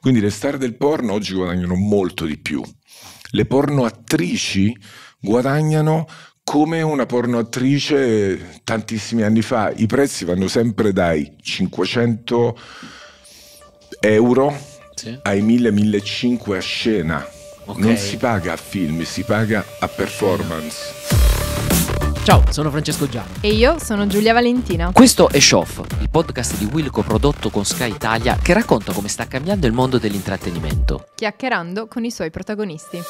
Quindi le star del porno oggi guadagnano molto di più. Le porno attrici guadagnano come una porno attrice tantissimi anni fa. I prezzi vanno sempre dai 500 euro sì. ai 1000-1500 a scena. Okay. Non si paga a film, si paga a performance. Ciao, sono Francesco Giano. E io sono Giulia Valentina. Questo è Shoff, il podcast di Wilco prodotto con Sky Italia che racconta come sta cambiando il mondo dell'intrattenimento. Chiacchierando con i suoi protagonisti.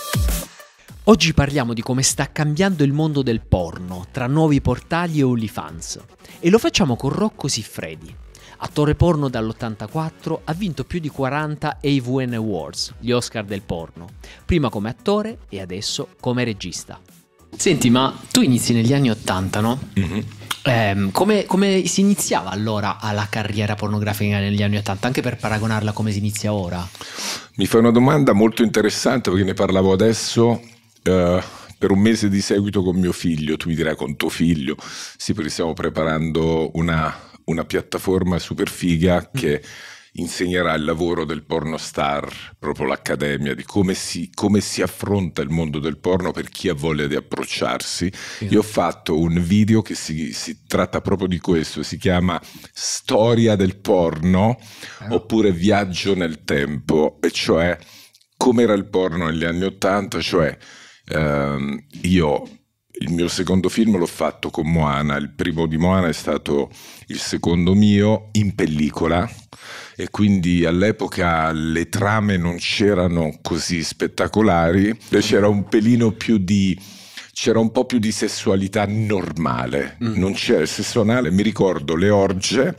Oggi parliamo di come sta cambiando il mondo del porno tra nuovi portali e OnlyFans. E lo facciamo con Rocco Siffredi, Attore porno dall'84, ha vinto più di 40 AVN Awards, gli Oscar del porno, prima come attore e adesso come regista. Senti, ma tu inizi negli anni Ottanta, no? Mm-hmm. Eh, come, come, si iniziava allora alla carriera pornografica negli anni Ottanta, anche per paragonarla a come si inizia ora? Mi fai una domanda molto interessante perché ne parlavo adesso eh, per un mese di seguito con mio figlio, tu mi dirai con tuo figlio, sì perché stiamo preparando una, una piattaforma super figa che... Mm insegnerà il lavoro del star, proprio l'accademia, di come si, come si, affronta il mondo del porno per chi ha voglia di approcciarsi. Sì. Io ho fatto un video che si, si, tratta proprio di questo, si chiama Storia del porno ah. oppure Viaggio nel tempo, e cioè come era il porno negli anni Ottanta, cioè ehm, io il mio secondo film l'ho fatto con Moana, il primo di Moana è stato il secondo mio in pellicola e quindi all'epoca le trame non c'erano così spettacolari, c'era un pelino più di c'era un po' più di sessualità normale, mm. non c'era il sesso anale, mi ricordo le orge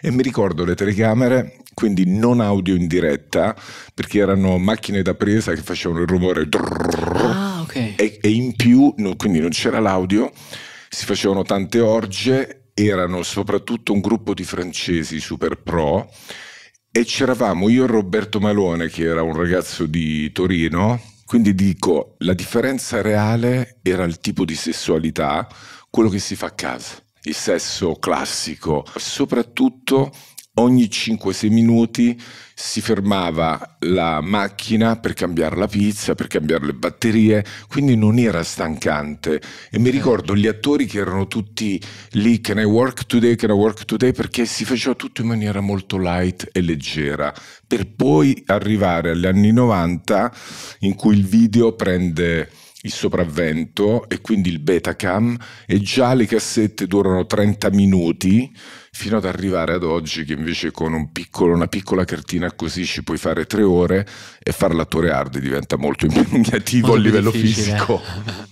e mi ricordo le telecamere, quindi non audio in diretta, perché erano macchine da presa che facevano il rumore ah, okay. e, e, in più, no, quindi non c'era l'audio, si facevano tante orge, erano soprattutto un gruppo di francesi super pro e c'eravamo io e Roberto Malone, che era un ragazzo di Torino. Quindi dico, la differenza reale era il tipo di sessualità, quello che si fa a casa, il sesso classico, soprattutto ogni 5-6 minuti si fermava la macchina per cambiare la pizza, per cambiare le batterie, quindi non era stancante. E mi ricordo gli attori che erano tutti lì, can I work today, can I work today, perché si faceva tutto in maniera molto light e leggera, per poi arrivare agli anni 90 in cui il video prende il sopravvento e quindi il Betacam e già le cassette durano 30 minuti fino ad arrivare ad oggi che invece con un piccolo, una piccola cartina così ci puoi fare tre ore e fare l'attore hard diventa molto impegnativo molto a livello difficile. fisico.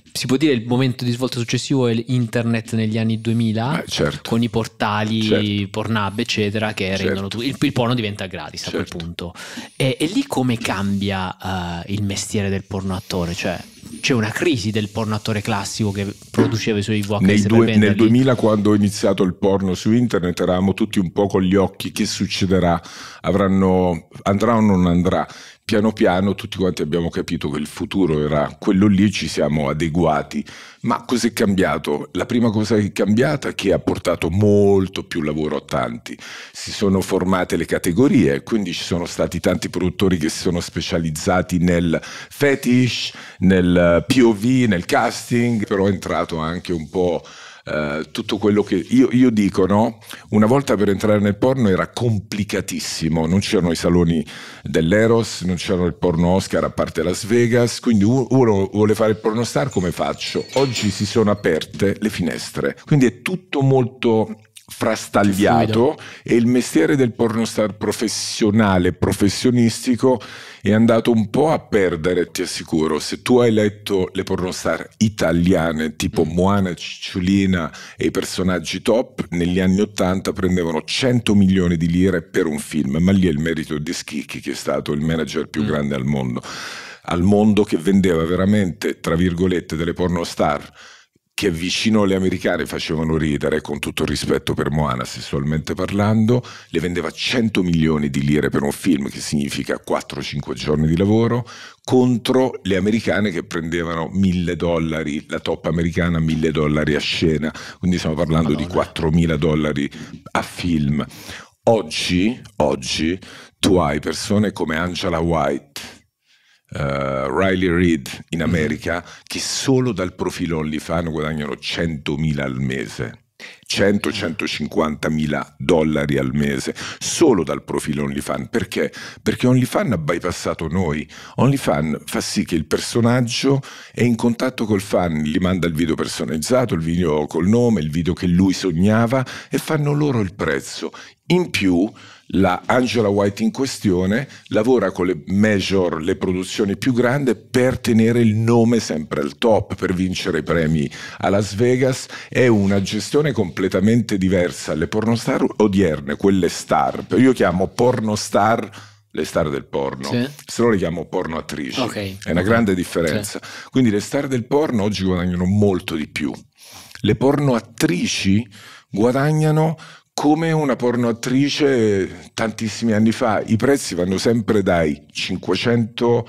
si può dire il momento di svolta successivo è internet negli anni 2000 eh, certo. con i portali certo. Pornhub eccetera che certo. rendono tu, il, il, porno diventa gratis a quel certo. punto e, e lì come cambia uh, il mestiere del porno attore cioè c'è una crisi del porno attore classico che produceva i suoi VHS due, Nel 2000 quando ho iniziato il porno su internet eravamo tutti un po' con gli occhi che succederà, Avranno, andrà o non andrà piano piano tutti quanti abbiamo capito che il futuro era quello lì, ci siamo adeguati. Ma cos'è cambiato? La prima cosa che è cambiata è che ha portato molto più lavoro a tanti. Si sono formate le categorie, quindi ci sono stati tanti produttori che si sono specializzati nel fetish, nel POV, nel casting, però è entrato anche un po' Eh, tutto quello che io, io, dico, no? Una volta per entrare nel porno era complicatissimo, non c'erano i saloni dell'Eros, non c'era il porno Oscar a parte Las Vegas, quindi uno vuole fare il porno star come faccio? Oggi si sono aperte le finestre, quindi è tutto molto frastagliato e il mestiere del pornostar professionale, professionistico è andato un po' a perdere, ti assicuro. Se tu hai letto le pornostar italiane tipo mm. Moana Cicciolina e i personaggi top, negli anni 80 prendevano 100 milioni di lire per un film, ma lì è il merito di Schicchi che è stato il manager più mm. grande al mondo, al mondo che vendeva veramente, tra virgolette, delle pornostar che vicino alle americane facevano ridere, con tutto il rispetto per Moana sessualmente parlando, le vendeva 100 milioni di lire per un film, che significa 4-5 giorni di lavoro, contro le americane che prendevano 1000 dollari, la top americana 1000 dollari a scena, quindi stiamo parlando Madonna. di 4000 dollari a film. Oggi, oggi tu hai persone come Angela White, uh, Riley Reid in mm. America mm. che solo dal profilo OnlyFans guadagnano 100.000 al mese. 100-150 mila dollari al mese solo dal profilo OnlyFans perché? Perché OnlyFans ha bypassato noi. OnlyFans fa sì che il personaggio è in contatto col fan, gli manda il video personalizzato, il video col nome, il video che lui sognava e fanno loro il prezzo. In più la Angela White in questione lavora con le major, le produzioni più grandi per tenere il nome sempre al top, per vincere i premi a Las Vegas, è una gestione completamente diversa. Le pornostar odierne, quelle star, io chiamo pornostar le star del porno, sì. se no le chiamo porno attrici, okay. è una grande differenza. Sì. Quindi le star del porno oggi guadagnano molto di più. Le porno attrici guadagnano come una pornoattrice tantissimi anni fa. I prezzi vanno sempre dai 500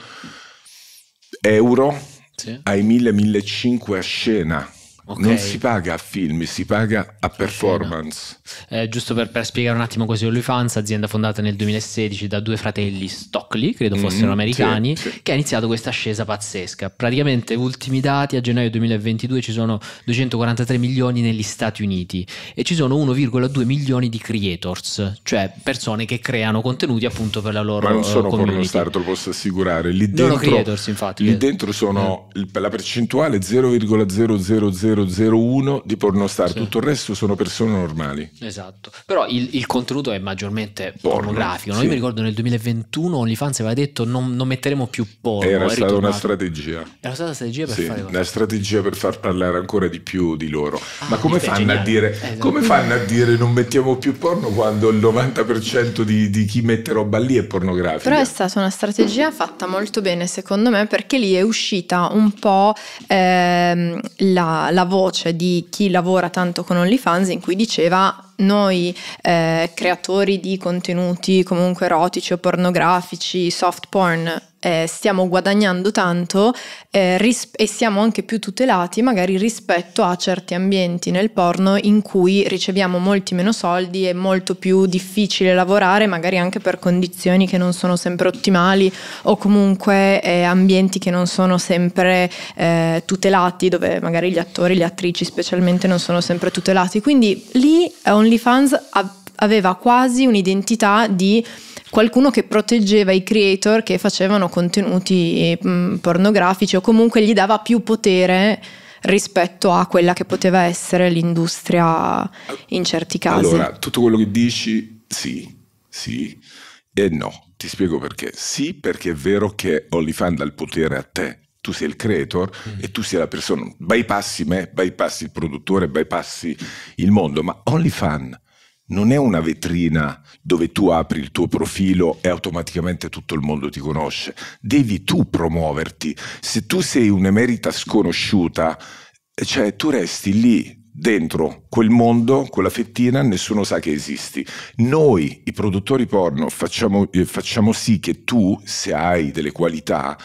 euro sì. ai 1000-1500 a scena. Okay. Non si paga a film, si paga a performance. eh, giusto per, per, spiegare un attimo così OnlyFans, azienda fondata nel 2016 da due fratelli Stockley, credo mm, fossero mm, americani, sì, sì. che ha iniziato questa ascesa pazzesca. Praticamente ultimi dati, a gennaio 2022 ci sono 243 milioni negli Stati Uniti e ci sono 1,2 milioni di creators, cioè persone che creano contenuti appunto per la loro... Ma non eh, sono community. pornostar, te lo posso assicurare. Lì dentro, creators, infatti, lì dentro sono eh. la percentuale 0,000 0,001 di pornostar, sì. tutto il resto sono persone normali. Esatto, però il, il contenuto è maggiormente porno, pornografico. No? Sì. Io mi ricordo nel 2021 OnlyFans aveva detto non, non metteremo più porno. Era stata una strategia. Era stata una strategia per sì, fare cosa? Una strategia per far parlare ancora di più di loro. Ah, Ma come fanno, a dire, eh, esatto. come fanno a dire non mettiamo più porno quando il 90% di, di chi mette roba lì è pornografico? Però è stata una strategia fatta molto bene secondo me perché lì è uscita un po' ehm, la, la voce di chi lavora tanto con OnlyFans in cui diceva noi eh, creatori di contenuti comunque erotici o pornografici, soft porn, eh, stiamo guadagnando tanto eh, ris- e siamo anche più tutelati magari rispetto a certi ambienti nel porno in cui riceviamo molti meno soldi, è molto più difficile lavorare magari anche per condizioni che non sono sempre ottimali o comunque eh, ambienti che non sono sempre eh, tutelati dove magari gli attori, le attrici specialmente non sono sempre tutelati. Quindi lì OnlyFans ha aveva quasi un'identità di qualcuno che proteggeva i creator che facevano contenuti mm, pornografici o comunque gli dava più potere rispetto a quella che poteva essere l'industria in certi casi. Allora, tutto quello che dici, sì, sì e no. Ti spiego perché. Sì, perché è vero che OnlyFans dà il potere a te. Tu sei il creator mm. e tu sei la persona. Bypassi me, bypassi il produttore, bypassi il mondo, ma OnlyFans non è una vetrina dove tu apri il tuo profilo e automaticamente tutto il mondo ti conosce. Devi tu promuoverti. Se tu sei un'emerita sconosciuta, cioè tu resti lì dentro quel mondo, quella fettina, nessuno sa che esisti. Noi, i produttori porno, facciamo, eh, facciamo sì che tu, se hai delle qualità,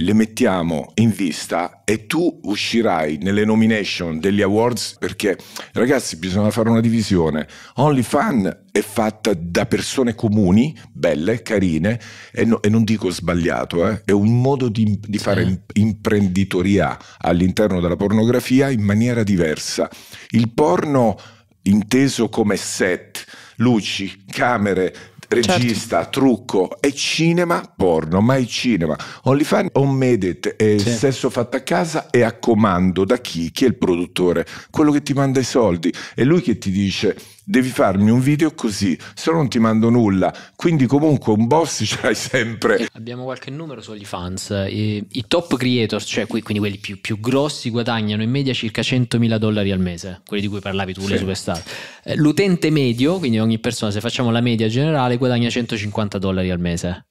le mettiamo in vista e tu uscirai nelle nomination degli awards perché ragazzi bisogna fare una divisione. OnlyFan è fatta da persone comuni, belle, carine e, no, e non dico sbagliato, eh? è un modo di, di fare mm. imprenditoria all'interno della pornografia in maniera diversa. Il porno inteso come set, luci, camere, Certo. regista, certo. trucco è cinema porno, mai cinema. OnlyFans, Home è sì. Sesso fatto a casa e a comando da chi? Chi è il produttore? Quello che ti manda i soldi. È lui che ti dice devi farmi un video così, se no non ti mando nulla. Quindi comunque un boss ce l'hai sempre. abbiamo qualche numero sugli fans. I, I, top creators, cioè quindi quelli più, più, grossi, guadagnano in media circa 100.000 dollari al mese, quelli di cui parlavi tu, sì. le superstar. Eh, l'utente medio, quindi ogni persona, se facciamo la media generale, guadagna 150 dollari al mese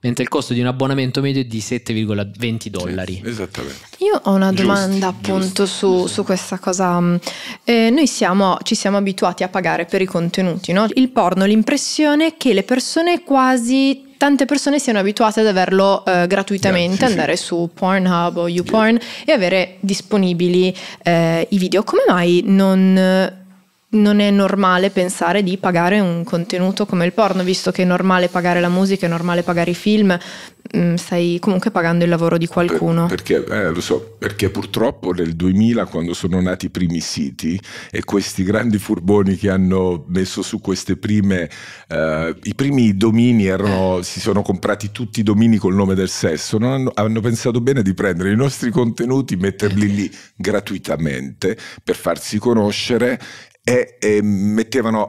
mentre il costo di un abbonamento medio è di 7,20 dollari. Sì, esattamente. Io ho una domanda giusto, appunto giusto, su, su, questa cosa. Mm, eh, noi siamo, ci siamo abituati a pagare per i contenuti, no? Il porno, l'impressione che le persone quasi tante persone siano abituate ad averlo eh, gratuitamente, yeah, sì, andare sì. su Pornhub o YouPorn yeah. e avere disponibili eh, i video. Come mai non non è normale pensare di pagare un contenuto come il porno, visto che è normale pagare la musica, è normale pagare i film, mm, stai comunque pagando il lavoro di qualcuno. Per, perché, eh, lo so, perché purtroppo nel 2000, quando sono nati i primi siti e questi grandi furboni che hanno messo su queste prime, eh, i primi domini erano, eh. si sono comprati tutti i domini col nome del sesso, non hanno, hanno pensato bene di prendere i nostri contenuti, metterli lì gratuitamente per farsi conoscere e, e mettevano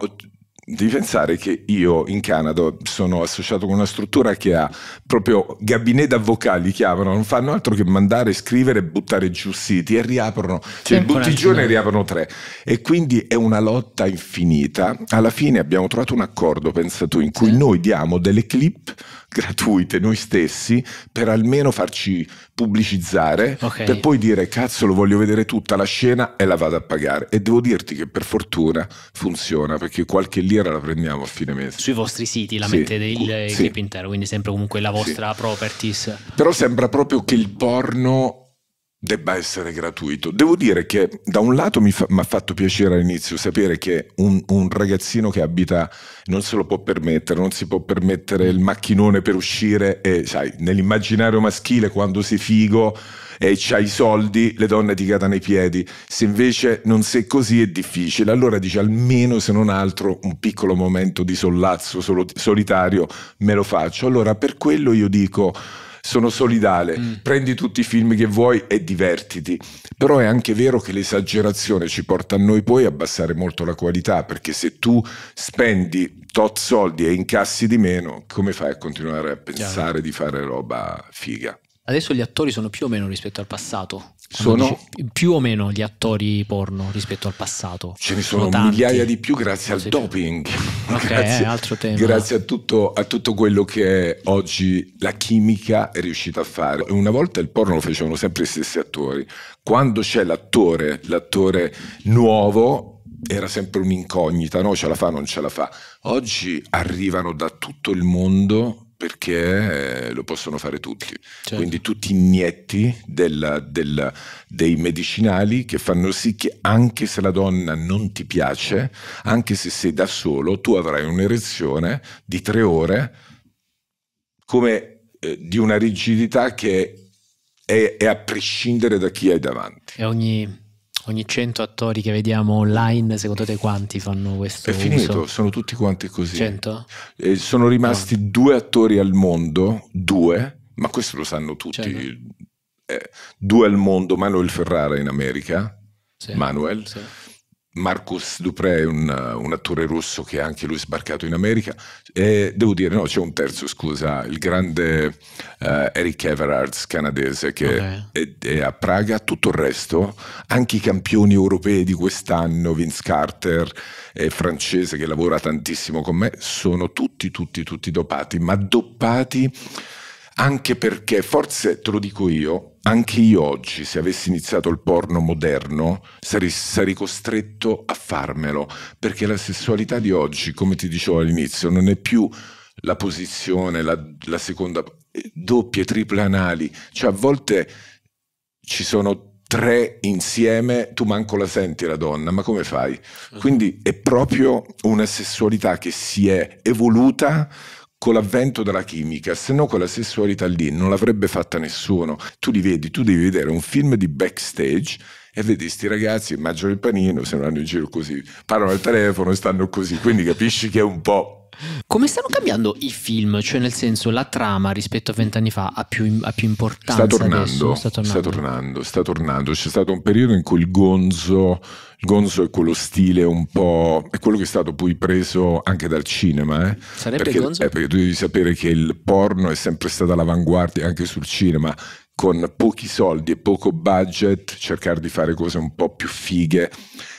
devi pensare che io in Canada sono associato con una struttura che ha proprio gabinetti avvocali chiamano, non fanno altro che mandare, scrivere buttare giù siti e riaprono, cioè il bottigione riaprono tre e quindi è una lotta infinita. Alla fine abbiamo trovato un accordo, pensa tu, in cui sì. noi diamo delle clip gratuite noi stessi per almeno farci pubblicizzare okay. per poi dire cazzo lo voglio vedere tutta la scena e la vado a pagare e devo dirti che per fortuna funziona perché qualche lira la prendiamo a fine mese sui vostri siti la sì. mettete il sì. clip intero quindi sempre comunque la vostra sì. properties però sembra proprio che il porno debba essere gratuito. Devo dire che da un lato mi, fa, ha fatto piacere all'inizio sapere che un, un, ragazzino che abita non se lo può permettere, non si può permettere il macchinone per uscire e sai, nell'immaginario maschile quando sei figo e c'hai i soldi le donne ti cadano i piedi, se invece non sei così è difficile, allora dici almeno se non altro un piccolo momento di sollazzo solo, solitario me lo faccio. Allora per quello io dico sono solidale, mm. prendi tutti i film che vuoi e divertiti. Però è anche vero che l'esagerazione ci porta a noi poi a abbassare molto la qualità, perché se tu spendi tot soldi e incassi di meno, come fai a continuare a pensare Chiaro. di fare roba figa? Adesso gli attori sono più o meno rispetto al passato, sono più o meno gli attori porno rispetto al passato. Ce ne sono, sono migliaia di più grazie al doping, okay, eh, grazie, eh, grazie a, tutto, a, tutto, quello che oggi la chimica è riuscita a fare. Una volta il porno lo facevano sempre gli stessi attori, quando c'è l'attore, l'attore nuovo era sempre un'incognita, no ce la fa, non ce la fa. Oggi arrivano da tutto il mondo perché eh, lo possono fare tutti. Certo. Quindi tutti inietti della, della, dei medicinali che fanno sì che anche se la donna non ti piace, anche se sei da solo, tu avrai un'erezione di tre ore come eh, di una rigidità che è, è a prescindere da chi hai davanti. E ogni ogni 100 attori che vediamo online, secondo te quanti fanno questo? È finito, uso? sono tutti quanti così. 100? Eh, sono rimasti no. due attori al mondo, due, ma questo lo sanno tutti. Certo. Eh, due al mondo, Manuel Ferrara in America, sì. Manuel. Sì Marcus Dupré, un, un, attore russo che è anche lui sbarcato in America. E devo dire, no, c'è un terzo, scusa, il grande uh, Eric Everards, canadese, che okay. è, è, a Praga. Tutto il resto, anche i campioni europei di quest'anno, Vince Carter, è francese che lavora tantissimo con me, sono tutti, tutti, tutti dopati, ma dopati anche perché, forse te lo dico io, anche io oggi, se avessi iniziato il porno moderno, sarei, sarei, costretto a farmelo, perché la sessualità di oggi, come ti dicevo all'inizio, non è più la posizione, la, la seconda, eh, doppie, triple anali, cioè a volte ci sono tre insieme, tu manco la senti la donna, ma come fai? Mm. Quindi è proprio una sessualità che si è evoluta con l'avvento della chimica, se no quella sessualità lì non l'avrebbe fatta nessuno. Tu li vedi, tu devi vedere un film di backstage e vedi questi ragazzi, mangiano il panino, se non hanno in giro così, parlano al telefono, e stanno così, quindi capisci che è un po' Come stanno cambiando i film? Cioè, nel senso, la trama rispetto a vent'anni fa ha più, ha più importanza. Sta tornando, sta tornando, sta tornando, sta tornando. C'è stato un periodo in cui il gonzo, il gonzo è quello stile un po'. è quello che è stato poi preso anche dal cinema. Eh? Sarebbe perché, gonzo? Eh, perché tu devi sapere che il porno è sempre stata all'avanguardia anche sul cinema con pochi soldi e poco budget cercare di fare cose un po' più fighe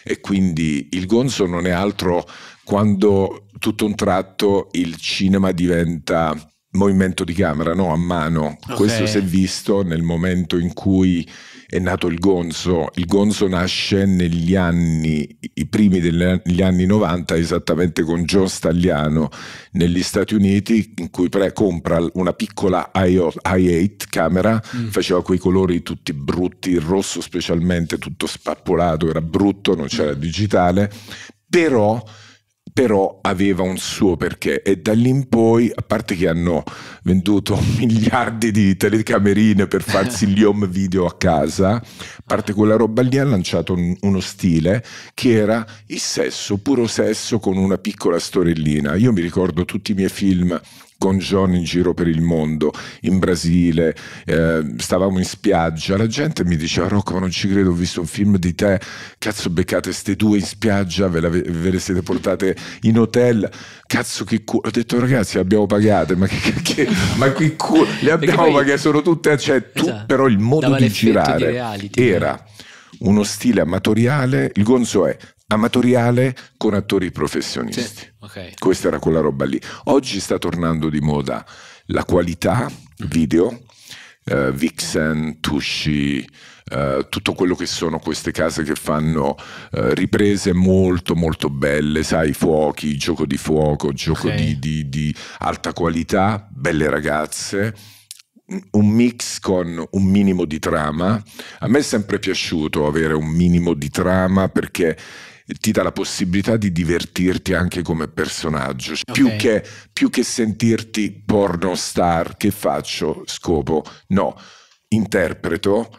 e quindi il gonzo non è altro quando tutto un tratto il cinema diventa movimento di camera, no? a mano. Okay. Questo si è visto nel momento in cui è nato il Gonzo. Il Gonzo nasce negli anni, i primi degli anni 90, esattamente con John Stagliano negli Stati Uniti, in cui pre- compra una piccola i8 camera, mm. faceva quei colori tutti brutti, il rosso specialmente, tutto spappolato, era brutto, non c'era mm. digitale, però però aveva un suo perché e da lì in poi, a parte che hanno venduto miliardi di telecamerine per farsi gli home video a casa, a parte quella roba lì ha lanciato un, uno stile che era il sesso, puro sesso con una piccola storellina. Io mi ricordo tutti i miei film con John in giro per il mondo, in Brasile, eh, stavamo in spiaggia, la gente mi diceva Rocco ma non ci credo, ho visto un film di te, cazzo beccate ste due in spiaggia, ve, la, ve le siete portate in hotel, cazzo che culo, ho detto ragazzi le abbiamo pagate, ma che, che ma qui culo, le abbiamo poi, pagate, sono tutte, cioè tu esatto, però il modo di girare di reality, era uno stile amatoriale, il gonzo è amatoriale con attori professionisti. Sì, okay. Questa era quella roba lì. Oggi sta tornando di moda la qualità mm-hmm. video, eh, Vixen, Tushi, eh, tutto quello che sono queste case che fanno eh, riprese molto molto belle, sai, fuochi, gioco di fuoco, gioco okay. di, di, di alta qualità, belle ragazze un mix con un minimo di trama. A me è sempre piaciuto avere un minimo di trama perché ti dà la possibilità di divertirti anche come personaggio, okay. più, che, più che sentirti porno star che faccio scopo, no, interpreto.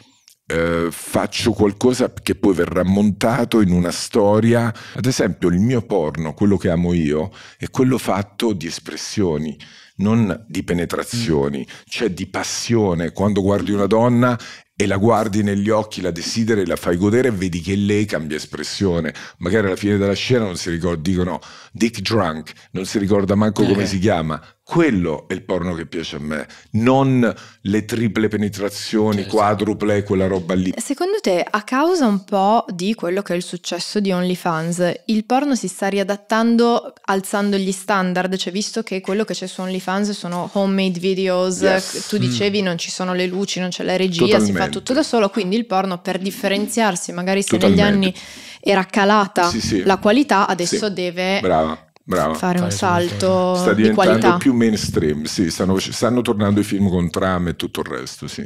Eh, faccio qualcosa che poi verrà montato in una storia. Ad esempio, il mio porno, quello che amo io, è quello fatto di espressioni, non di penetrazioni, mm. cioè di passione. Quando guardi una donna e la guardi negli occhi, la desideri, la fai godere e vedi che lei cambia espressione. Magari alla fine della scena non si ricorda, dicono Dick Drunk, non si ricorda manco okay. come eh. si chiama. Quello è il porno che piace a me, non le triple penetrazioni, certo. quadruple, quella roba lì. Secondo te, a causa un po' di quello che è il successo di OnlyFans, il porno si sta riadattando alzando gli standard? Cioè, visto che quello che c'è su OnlyFans sono homemade videos, yes. tu dicevi mm. non ci sono le luci, non c'è la regia, Totalmente. si fa tutto da solo, quindi il porno per differenziarsi, magari se Totalmente. negli anni era calata sì, sì. la qualità, adesso sì. deve Brava Brava. fare un salto sta diventando di qualità. più mainstream sì, stanno, stanno, tornando i film con tram e tutto il resto sì.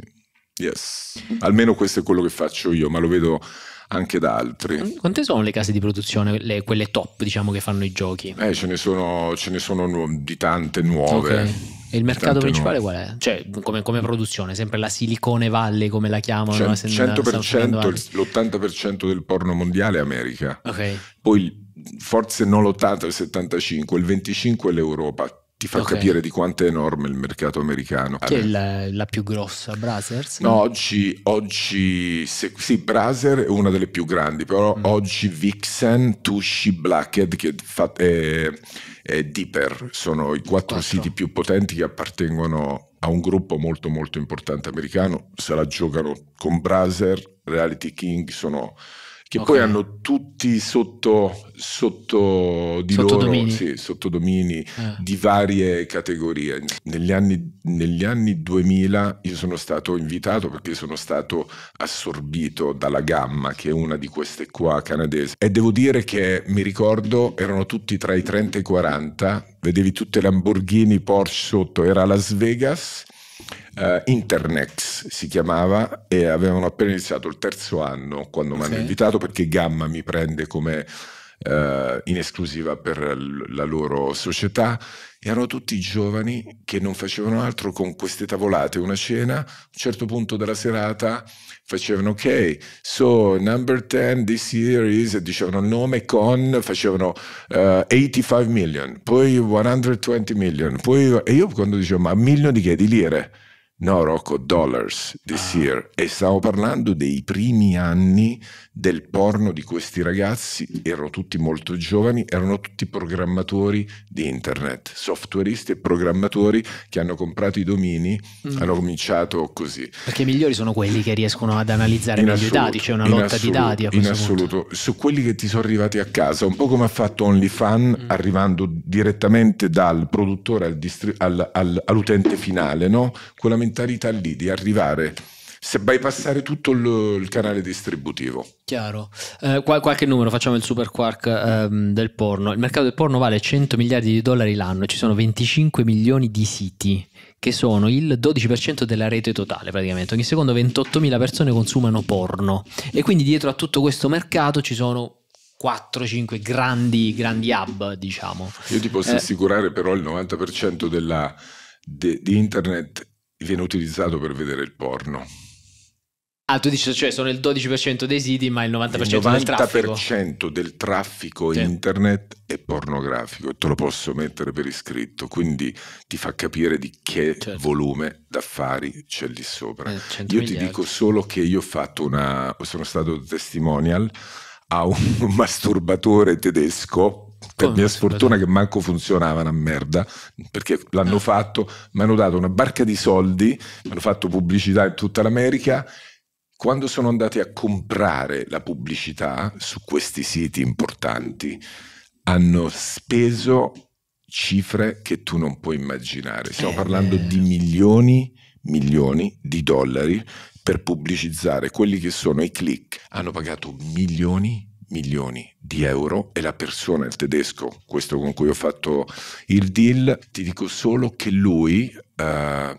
yes. almeno questo è quello che faccio io ma lo vedo anche da altri mm, quante sono le case di produzione le, quelle top diciamo che fanno i giochi eh, ce ne sono, ce ne sono di tante nuove okay. E il mercato principale nuove. qual è? Cioè, come, come, produzione, sempre la Silicone Valley, come la chiamano? Cioè, 100%, l'80% del porno mondiale è America. Okay. Poi forse non l'80 il 75, il 25 l'Europa. Ti fa okay. capire di quanto è enorme il mercato americano. Che è la, la, più grossa, Brasers? No, oggi, oggi se, sì, Braser è una delle più grandi, però mm. oggi Vixen, Tushy, Blackhead che fa, è, è Deeper sono i quattro, quattro siti più potenti che appartengono a un gruppo molto molto importante americano. Se la giocano con Braser, Reality King sono che okay. poi hanno tutti sotto, sotto di sottodomini. loro sì, domini eh. di varie categorie. Negli anni, negli anni 2000 io sono stato invitato perché sono stato assorbito dalla gamma, che è una di queste qua canadese e devo dire che mi ricordo erano tutti tra i 30 e i 40, vedevi tutte Lamborghini, Porsche sotto, era Las Vegas eh, Internet si chiamava e avevano appena iniziato il terzo anno quando mi hanno sì. invitato perché Gamma mi prende come eh, in esclusiva per l- la loro società erano tutti giovani che non facevano altro con queste tavolate, una cena, a un certo punto della serata facevano ok, so number 10 this year is, dicevano nome con, facevano uh, eh, 85 million, poi 120 million, poi, e io quando dicevo ma milioni di che? Di lire? No, Rocco, dollars this ah. year. E stavo parlando dei primi anni del porno di questi ragazzi. Erano tutti molto giovani, erano tutti programmatori di internet, softwareisti e programmatori che hanno comprato i domini, mm. hanno cominciato così. Perché i migliori sono quelli che riescono ad analizzare in meglio i dati, c'è cioè una lotta assoluto, di dati. A in assoluto, punto. su quelli che ti sono arrivati a casa, un po' come ha fatto OnlyFan, mm. arrivando direttamente dal produttore al distri- al, al, all'utente finale, no? Quella mentalità lì di arrivare se bypassare tutto il, il canale distributivo. Chiaro. Eh, qual- qualche numero, facciamo il super quark ehm, del porno. Il mercato del porno vale 100 miliardi di dollari l'anno, ci sono 25 milioni di siti che sono il 12% della rete totale praticamente. Ogni secondo 28 mila persone consumano porno e quindi dietro a tutto questo mercato ci sono 4-5 grandi, grandi hub, diciamo. Io ti posso eh. assicurare però il 90% della, de, di internet viene utilizzato per vedere il porno. Ah, tu dici, cioè sono il 12% dei siti, ma il 90%, il 90% del traffico. Il 90% del traffico sì. internet è pornografico te lo posso mettere per iscritto, quindi ti fa capire di che certo. volume d'affari c'è lì sopra. Eh, io miliardi. ti dico solo che io ho fatto una, sono stato testimonial a un masturbatore tedesco per mia sfortuna che manco funzionavano a merda, perché l'hanno fatto, mi hanno dato una barca di soldi, mi hanno fatto pubblicità in tutta l'America. Quando sono andati a comprare la pubblicità su questi siti importanti, hanno speso cifre che tu non puoi immaginare. Stiamo eh, parlando eh, di eh. milioni, milioni di dollari per pubblicizzare quelli che sono i click. Hanno pagato milioni milioni di euro e la persona, il tedesco, questo con cui ho fatto il deal, ti dico solo che lui eh,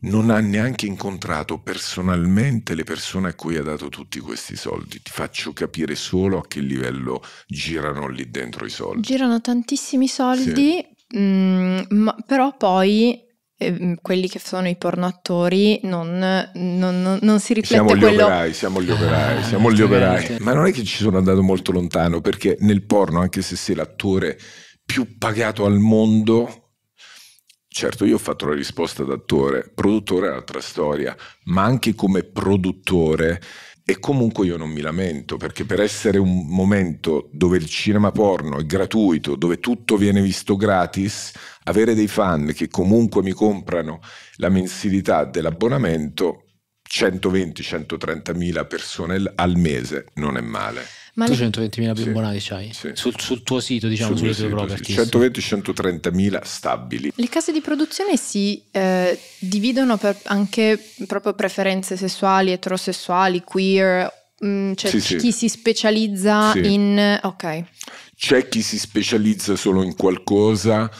non ha neanche incontrato personalmente le persone a cui ha dato tutti questi soldi. Ti faccio capire solo a che livello girano lì dentro i soldi. Girano tantissimi soldi, sì. mh, mm, ma, però poi Mhmm, quelli che sono i pornoattori non, non, non, non si riflette siamo quello... Operai, siamo gli operai, ah, siamo gli operai. Ma non è che ci sono andato molto lontano, perché nel porno, anche se sei l'attore più pagato al mondo, Certo, io ho fatto la risposta d'attore, produttore è un'altra storia, ma anche come produttore e comunque io non mi lamento, perché per essere un momento dove il cinema porno è gratuito, dove tutto viene visto gratis, avere dei fan che comunque mi comprano la mensilità dell'abbonamento, 120-130 mila persone al mese non è male. Ma tu le... 120.000 bimbonati sì, c'hai sì. Sul, sul, tuo sito, diciamo, sul sulle tue sì, 120-130.000 stabili. Le case di produzione si eh, dividono per anche proprio preferenze sessuali, eterosessuali, queer, mh, mm, cioè sì, chi sì. si specializza in... ok. C'è chi si specializza solo in qualcosa,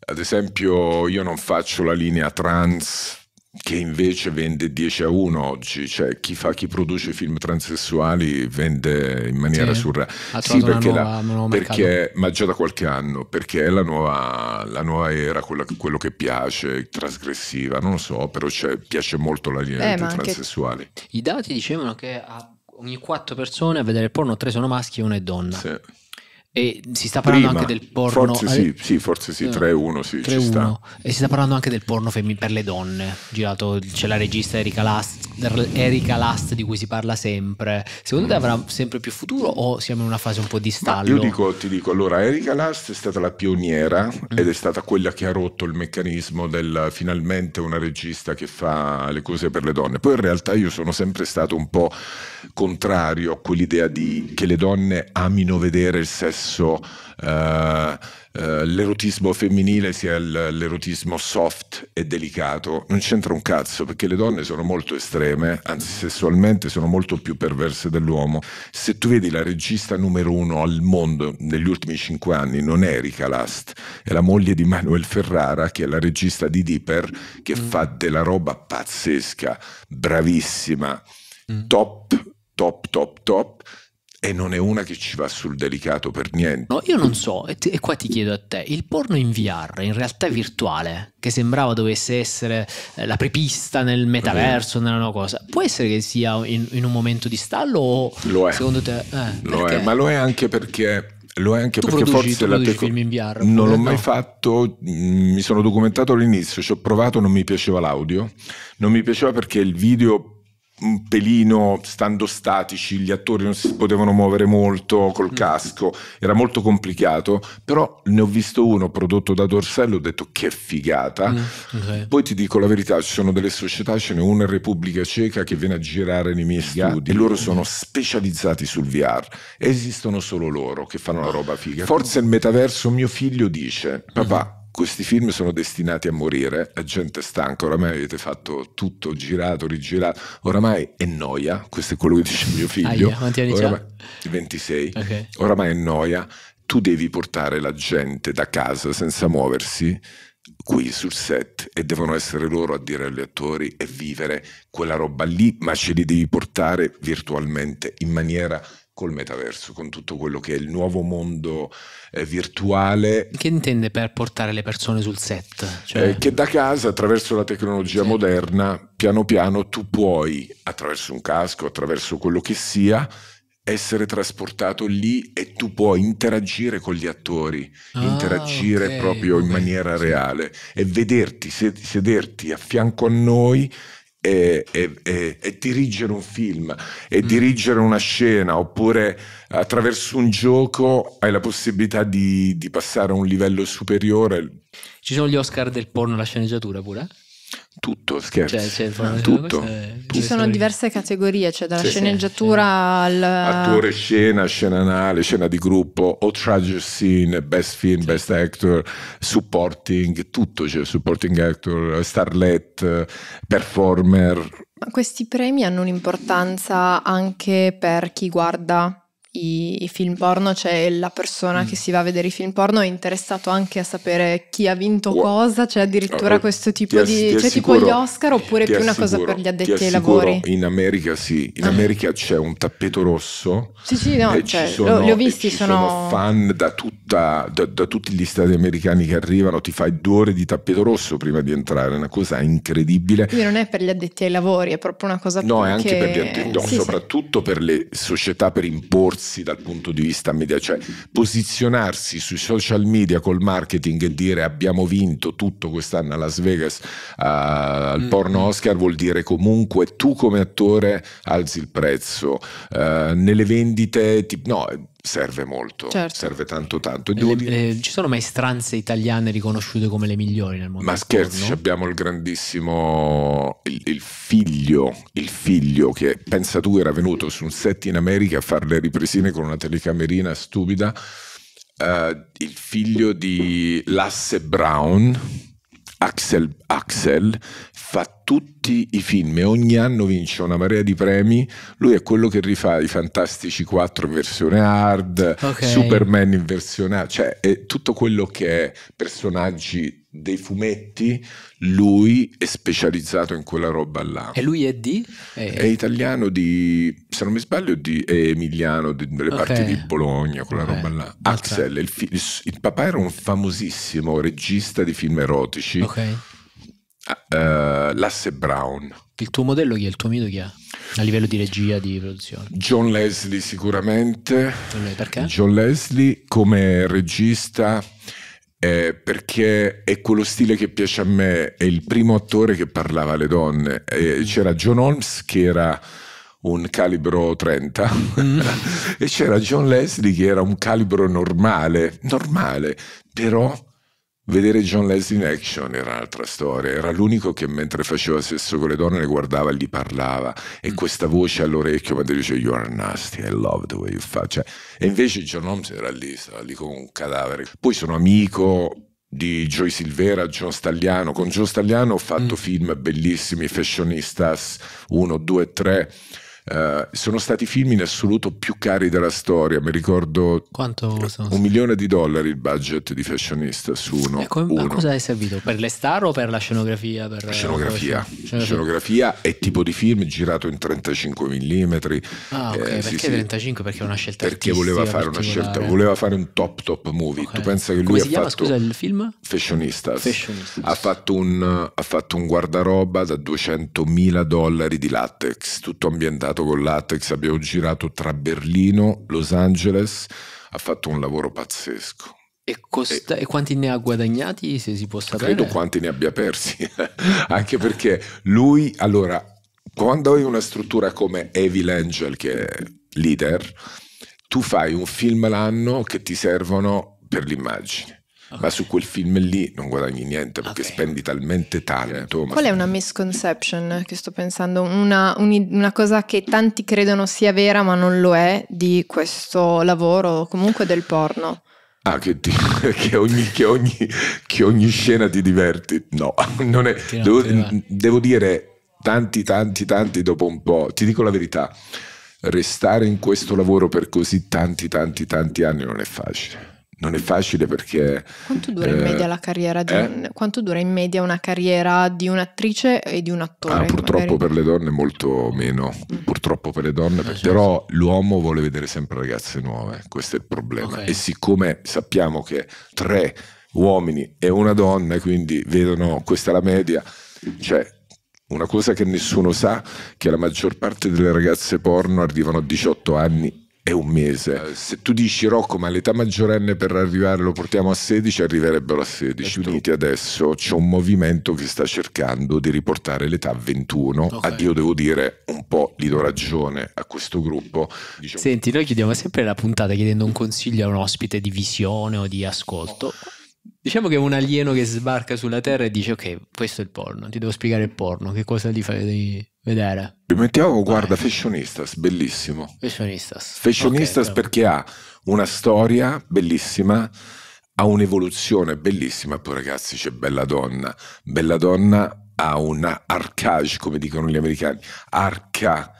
ad esempio io non faccio la linea trans che invece vende 10 a 1 oggi, cioè chi, fa, chi produce film transessuali vende in maniera sì, surreale. Sì, perché, nuova, la, perché ma già da qualche anno, perché è la nuova, la nuova era, quella, quello che piace, trasgressiva, non lo so, però cioè, piace molto la linea eh, dei transessuali. I dati dicevano che ogni quattro persone a vedere il porno tre sono maschi e una è donna. Sì. E si sta parlando Prima, anche del porno. Forse sì, sì forse sì, 3-1, eh, sì, 3-1. E si sta parlando anche del porno fem- per le donne. Girato, c'è la regista Erika Last, Erika Last, di cui si parla sempre. Secondo mm. te avrà sempre più futuro o siamo in una fase un po' di stallo? Ma io dico, ti dico, allora Erika Last è stata la pioniera mm. ed è stata quella che ha rotto il meccanismo del finalmente una regista che fa le cose per le donne. Poi in realtà io sono sempre stato un po' contrario a quell'idea di che le donne amino vedere il sesso spesso eh, eh, l'erotismo femminile sia l'erotismo soft e delicato. Non c'entra un cazzo perché le donne sono molto estreme, anzi sessualmente sono molto più perverse dell'uomo. Se tu vedi la regista numero uno al mondo negli ultimi cinque anni non è Erika Last, è la moglie di Manuel Ferrara che è la regista di Dipper che mm. fa della roba pazzesca, bravissima, mm. top, top, top, top e non è una che ci va sul delicato per niente. No, io non so, e, ti, e, qua ti chiedo a te, il porno in VR, in realtà virtuale, che sembrava dovesse essere eh, la prepista nel metaverso, eh. nella nuova cosa, può essere che sia in, in un momento di stallo o lo è. secondo te? Eh, lo perché? è, ma lo è anche perché... Lo è anche tu perché produci, forse la teco- film in VR, non l'ho no? mai fatto, mm, mi sono documentato all'inizio, ci ho provato, non mi piaceva l'audio, non mi piaceva perché il video un pelino stando statici, gli attori non si potevano muovere molto col mm. casco, era molto complicato, però ne ho visto uno prodotto da Dorsello, ho detto che figata. Mm, okay. Poi ti dico la verità, ci sono delle società, ce n'è una in Repubblica Ceca che viene a girare nei miei studi, e loro sono specializzati sul VR, esistono solo loro che fanno la roba figa. Forse il metaverso, mio figlio dice, papà, questi film sono destinati a morire, la gente è stanca, oramai avete fatto tutto, girato, rigirato, oramai è noia, questo è quello che dice mio figlio. Aia, anni oramai, 26. Okay. Oramai è noia, tu devi portare la gente da casa senza muoversi qui sul set e devono essere loro a dire agli attori e vivere quella roba lì, ma ce li devi portare virtualmente in maniera col metaverso, con tutto quello che è il nuovo mondo eh, virtuale. Che intende per portare le persone sul set? Cioè... Eh, che da casa, attraverso la tecnologia sì. moderna, piano piano tu puoi, attraverso un casco, attraverso quello che sia, essere trasportato lì e tu puoi interagire con gli attori, ah, interagire okay, proprio in okay, maniera sì. reale e vederti, sederti a fianco a noi è, è, è, è, dirigere un film, e mm. dirigere una scena, oppure attraverso un gioco hai la possibilità di, di passare a un livello superiore. Ci sono gli Oscar del porno, la sceneggiatura pure? tutto scherzo. Cioè, cioè, tutto. È... Ci sono diverse categorie, cioè dalla sì, sceneggiatura sì, al... Attore, scena, scena anale, scena di gruppo, o outrage scene, best film, best actor, supporting, tutto c'è, cioè, supporting actor, starlet, performer. ma Questi premi hanno un'importanza anche per chi guarda i, i film porno, cioè la persona mm. che si va a vedere i film porno è interessato anche a sapere chi ha vinto wow. cosa, cioè addirittura oh, questo tipo ass- di... cioè assicuro, tipo gli Oscar oppure più assicuro, una cosa per gli addetti ai lavori. In America sì, in ah. America c'è un tappeto rosso. Sì, sì, no, cioè, sono, li ho visti, sono... sono... fan da, tutta, da, da tutti gli stati americani che arrivano, ti fai due ore di tappeto rosso prima di entrare, è una cosa incredibile. Quindi non è per gli addetti ai lavori, è proprio una cosa... No, è anche che... per gli addetti, no, sì, soprattutto sì. per le società per imporsi diversi dal punto di vista media, cioè posizionarsi sui social media col marketing e dire abbiamo vinto tutto quest'anno a Las Vegas uh, al mm. porno mm. Oscar vuol dire comunque tu come attore alzi il prezzo, uh, nelle vendite ti, no, serve molto, certo. serve tanto tanto. Le, le, ci sono maestranze italiane riconosciute come le migliori nel mondo? Ma scherzi, porno? abbiamo il grandissimo, il, il, figlio, il figlio che pensa tu era venuto su un set in America a fare le ripresine con una telecamerina stupida, uh, il figlio di Lasse Brown Axel, Axel fa tutti i film e ogni anno vince una marea di premi. Lui è quello che rifà i Fantastici 4 in versione hard, okay. Superman in versione hard, cioè è tutto quello che è personaggi dei fumetti, lui è specializzato in quella roba là. E lui è di? È, è italiano di, se non mi sbaglio, di, è emiliano delle okay. parti di Bologna, quella okay. roba là. Axel, il, fi, il, il, papà era un famosissimo regista di film erotici. Okay. Uh, Lasse Brown. Il tuo modello chi è? Il tuo mito chi è? A livello di regia, di produzione? John Leslie sicuramente. perché? John Leslie come regista eh, perché è quello stile che piace a me, è il primo attore che parlava alle donne. Eh, mm. c'era John Holmes che era un calibro 30 mm. e c'era John Leslie che era un calibro normale, normale, però Vedere John Leslie in action era un'altra storia, era l'unico che mentre faceva sesso con le donne le guardava e gli parlava e mm. questa voce all'orecchio quando dice you are nasty, I love the way you fight. cioè, e invece John Holmes era lì, stava lì come un cadavere. Poi sono amico, di Joy Silvera, John Stagliano. Con John Stagliano ho fatto mm. film bellissimi, Fashionistas 1, 2, 3. Eh, sono stati film in assoluto più cari della storia. Mi ricordo un milione di dollari il budget di Fashionista su uno. E come, uno. cosa è servito? Per le star o per la scenografia? Per, eh, scenografia. scenografia. scenografia e tipo di film girato in 35 mm. Ah, ok, eh, perché sì, 35? Perché è una scelta Perché voleva fare una scelta, voleva fare un top top movie. Okay. Tu pensa che come lui ha chiama, fatto. Scusa, il film? Fashionista. Ha fatto un, ha fatto un guardaroba da 200.000 dollari di latex, tutto ambientato lavorato con Latex, abbiamo girato tra Berlino, Los Angeles, ha fatto un lavoro pazzesco. E, costa- e, quanti ne ha guadagnati, se si può sapere? Credo quanti ne abbia persi, anche perché lui, allora, quando hai una struttura come Evil Angel, che è leader, tu fai un film l'anno che ti servono per l'immagine ma su quel film lì non guadagni niente perché okay. spendi talmente tanto. Qual è una misconception che sto pensando? Una, una, cosa che tanti credono sia vera ma non lo è di questo lavoro o comunque del porno? Ah, che, ti, che, ogni, che, ogni, che, ogni, scena ti diverti. No, non è, devo, devo dire tanti, tanti, tanti dopo un po'. Ti dico la verità, restare in questo lavoro per così tanti, tanti, tanti anni non è facile non è facile perché... Quanto dura, eh, eh? quanto dura in media una carriera di un'attrice e di un attore? Ah, purtroppo magari... per le donne molto meno, mm. purtroppo per le donne, ah, però l'uomo vuole vedere sempre ragazze nuove, questo è il problema. Okay. E siccome sappiamo che tre uomini e una donna, quindi vedono questa la media, cioè una cosa che nessuno sa, è che la maggior parte delle ragazze porno arrivano a 18 anni è un mese. Eh, se tu dici Rocco, ma l'età maggiorenne per arrivare lo portiamo a 16, arriverebbero a 16. Certo. Uniti adesso c'è un movimento che sta cercando di riportare l'età a 21. Okay. Addio, devo dire, un po' gli do ragione a questo gruppo. Diciamo... Senti, noi chiudiamo sempre la puntata chiedendo un consiglio a un ospite di visione o di ascolto. Oh. Diciamo che è un alieno che sbarca sulla Terra e dice ok, questo è il porno, ti devo spiegare il porno, che cosa gli fai vedere? Lo mettiamo, guarda, Fashionistas, bellissimo. Fashionistas. Fashionistas okay, perché ha una storia bellissima, ha un'evoluzione bellissima, poi ragazzi c'è Bella Donna, Bella Donna ha un arcage, come dicono gli americani, arca.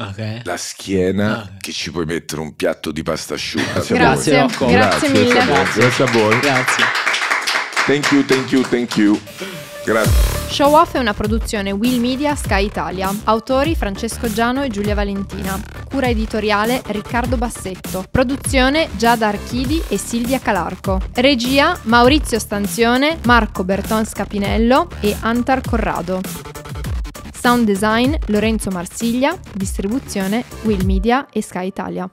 Okay. la schiena okay. Ah. che ci puoi mettere un piatto di pasta asciutta. grazie, grazie, grazie mille. Grazie, grazie a voi. Grazie. Thank you, thank you, thank you. Grazie. Show Off è una produzione Will Media Sky Italia. Autori Francesco Giano e Giulia Valentina. Cura editoriale Riccardo Bassetto. Produzione Giada Archidi e Silvia Calarco. Regia Maurizio Stanzione, Marco Berton Scapinello e Antar Corrado. Sound design Lorenzo Marsiglia. Distribuzione Will Media e Sky Italia.